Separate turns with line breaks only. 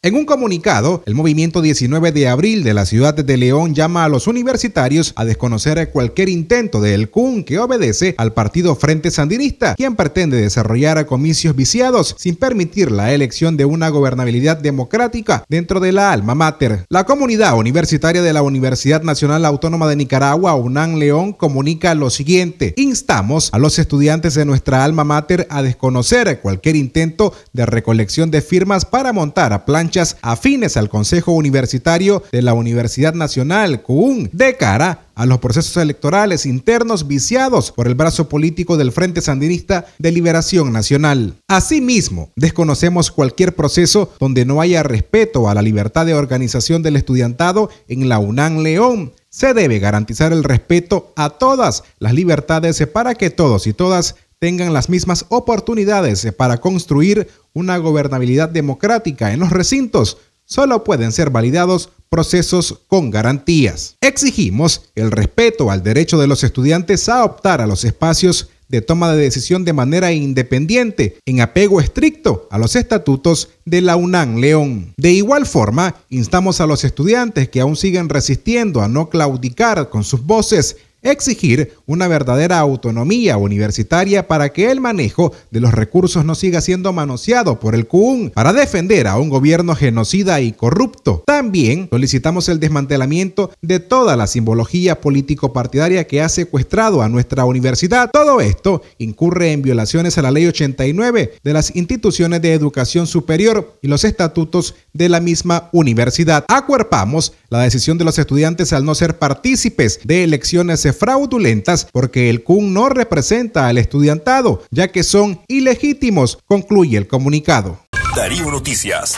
En un comunicado, el movimiento 19 de abril de la ciudad de León llama a los universitarios a desconocer cualquier intento del CUN que obedece al partido Frente Sandinista, quien pretende desarrollar comicios viciados sin permitir la elección de una gobernabilidad democrática dentro de la alma mater. La comunidad universitaria de la Universidad Nacional Autónoma de Nicaragua, UNAN León, comunica lo siguiente: Instamos a los estudiantes de nuestra alma mater a desconocer cualquier intento de recolección de firmas para montar a plan afines al Consejo Universitario de la Universidad Nacional, CUN, de cara a los procesos electorales internos viciados por el brazo político del Frente Sandinista de Liberación Nacional. Asimismo, desconocemos cualquier proceso donde no haya respeto a la libertad de organización del estudiantado en la UNAN León, se debe garantizar el respeto a todas las libertades para que todos y todas tengan las mismas oportunidades para construir una gobernabilidad democrática en los recintos, solo pueden ser validados procesos con garantías. Exigimos el respeto al derecho de los estudiantes a optar a los espacios de toma de decisión de manera independiente, en apego estricto a los estatutos de la UNAM León. De igual forma, instamos a los estudiantes que aún siguen resistiendo a no claudicar con sus voces exigir una verdadera autonomía universitaria para que el manejo de los recursos no siga siendo manoseado por el CUUN para defender a un gobierno genocida y corrupto. También solicitamos el desmantelamiento de toda la simbología político-partidaria que ha secuestrado a nuestra universidad. Todo esto incurre en violaciones a la ley 89 de las instituciones de educación superior y los estatutos de la misma universidad. Acuerpamos la decisión de los estudiantes al no ser partícipes de elecciones fraudulentas porque el CUN no representa al estudiantado, ya que son ilegítimos, concluye el comunicado. Darío Noticias.